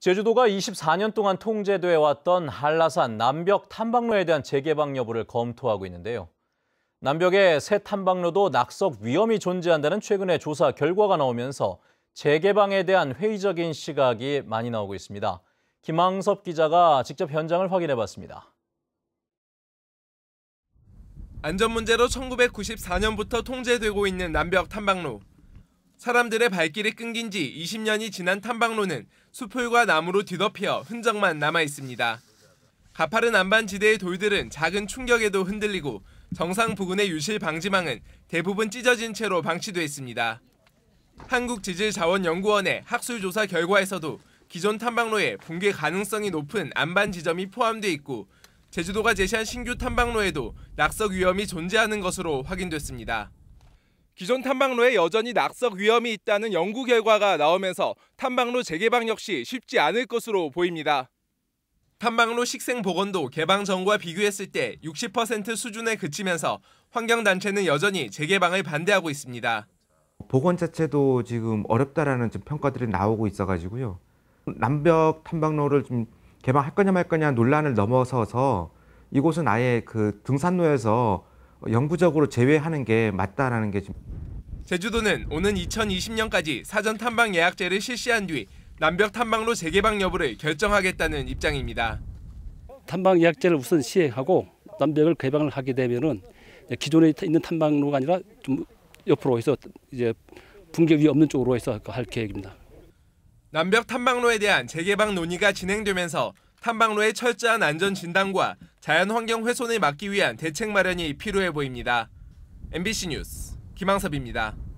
제주도가 24년 동안 통제돼 왔던 한라산 남벽 탐방로에 대한 재개방 여부를 검토하고 있는데요. 남벽의 새 탐방로도 낙석 위험이 존재한다는 최근의 조사 결과가 나오면서 재개방에 대한 회의적인 시각이 많이 나오고 있습니다. 김항섭 기자가 직접 현장을 확인해 봤습니다. 안전 문제로 1994년부터 통제되고 있는 남벽 탐방로. 사람들의 발길이 끊긴 지 20년이 지난 탐방로는 수풀과 나무로 뒤덮여 흔적만 남아 있습니다. 가파른 안반지대의 돌들은 작은 충격에도 흔들리고 정상 부근의 유실 방지망은 대부분 찢어진 채로 방치돼 있습니다. 한국지질자원연구원의 학술조사 결과에서도 기존 탐방로에 붕괴 가능성이 높은 안반 지점이 포함돼 있고 제주도가 제시한 신규 탐방로에도 낙석 위험이 존재하는 것으로 확인됐습니다. 기존 탐방로에 여전히 낙석 위험이 있다는 연구 결과가 나오면서 탐방로 재개방 역시 쉽지 않을 것으로 보입니다. 탐방로 식생 복원도 개방 전과 비교했을 때 60% 수준에 그치면서 환경단체는 여전히 재개방을 반대하고 있습니다. 복원 자체도 지금 어렵다라는 좀 평가들이 나오고 있어가지고요. 남벽 탐방로를 좀 개방할 거냐 말 거냐 논란을 넘어서서 이곳은 아예 그 등산로에서 영구적으로 제외하는 게 맞다라는 게 지금 제주도는 오는 2020년까지 사전 탐방 예약제를 실시한 뒤 남벽 탐방로 재개방 여부를 결정하겠다는 입장입니다. 탐방 예약제를 우선 시행하고 남벽을 개방을 하게 되면은 기존에 있는 탐방로가 아니라 좀 옆으로 해서 이제 붕괴 위 없는 쪽으로 해서 할 계획입니다. 남벽 탐방로에 대한 재개방 논의가 진행되면서 탐방로의 철저한 안전 진단과 자연 환경 훼손을 막기 위한 대책 마련이 필요해 보입니다. MBC 뉴스 김항섭입니다.